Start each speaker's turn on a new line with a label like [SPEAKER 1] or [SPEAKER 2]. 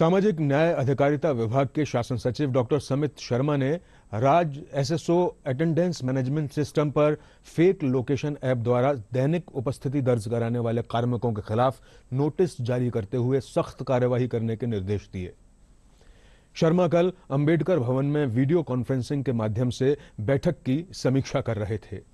[SPEAKER 1] सामाजिक न्याय अधिकारिता विभाग के शासन सचिव डॉक्टर समित शर्मा ने Raj SSO attendance management system पर फेक लोकेशन ऐप द्वारा दैनिक उपस्थिति दर्ज कराने वाले कार्मिकों के खिलाफ नोटिस जारी करते हुए सख्त कार्यवाही करने के निर्देश दिए शर्मा कल अंबेडकर भवन में वीडियो कॉन्फ्रेंसिंग के माध्यम से बैठक की समीक्षा कर रहे थे